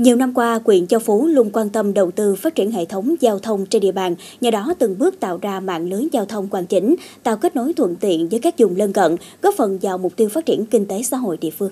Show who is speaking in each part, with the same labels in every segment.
Speaker 1: Nhiều năm qua, huyện Châu Phú luôn quan tâm đầu tư phát triển hệ thống giao thông trên địa bàn, nhờ đó từng bước tạo ra mạng lưới giao thông hoàn chỉnh, tạo kết nối thuận tiện với các vùng lân cận, góp phần vào mục tiêu phát triển kinh tế xã hội địa phương.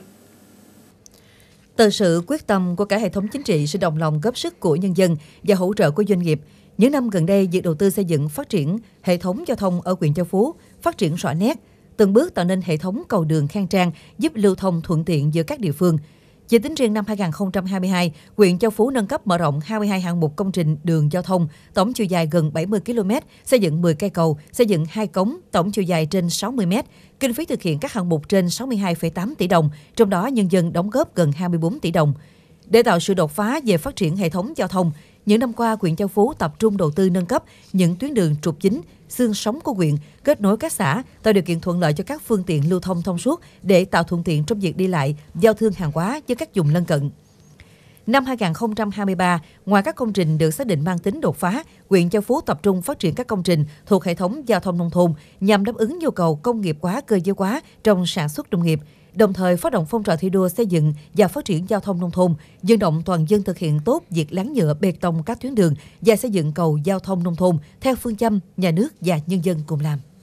Speaker 1: Từ
Speaker 2: sự quyết tâm của cả hệ thống chính trị sự đồng lòng góp sức của nhân dân và hỗ trợ của doanh nghiệp, những năm gần đây, việc đầu tư xây dựng phát triển hệ thống giao thông ở huyện Châu Phú phát triển rõ nét, từng bước tạo nên hệ thống cầu đường khang trang giúp lưu thông thuận tiện giữa các địa phương – chỉ tính riêng năm 2022, huyện Châu Phú nâng cấp mở rộng 22 hạng mục công trình đường giao thông, tổng chiều dài gần 70 km, xây dựng 10 cây cầu, xây dựng 2 cống, tổng chiều dài trên 60 m. Kinh phí thực hiện các hạng mục trên 62,8 tỷ đồng, trong đó nhân dân đóng góp gần 24 tỷ đồng. Để tạo sự đột phá về phát triển hệ thống giao thông, những năm qua, huyện Châu Phú tập trung đầu tư nâng cấp những tuyến đường trục chính, xương sống của huyện, kết nối các xã, tạo điều kiện thuận lợi cho các phương tiện lưu thông thông suốt để tạo thuận tiện trong việc đi lại, giao thương hàng hóa với các vùng lân cận. Năm 2023, ngoài các công trình được xác định mang tính đột phá, huyện Châu Phú tập trung phát triển các công trình thuộc hệ thống giao thông nông thôn nhằm đáp ứng nhu cầu công nghiệp hóa cơ giới hóa trong sản xuất nông nghiệp đồng thời phát động phong trào thi đua xây dựng và phát triển giao thông nông thôn, dân động toàn dân thực hiện tốt việc láng nhựa bê tông các tuyến đường và xây dựng cầu giao thông nông thôn theo phương châm nhà nước và nhân dân cùng làm.